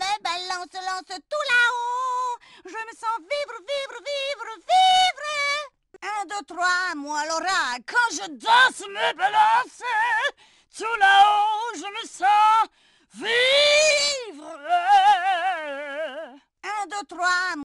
Mes balances lance tout là-haut. Je me sens vivre, vivre, vivre, vivre. Un, deux, trois, moi Laura, quand je danse, me balance. Tout là-haut, je me sens vivre. Un, deux, trois,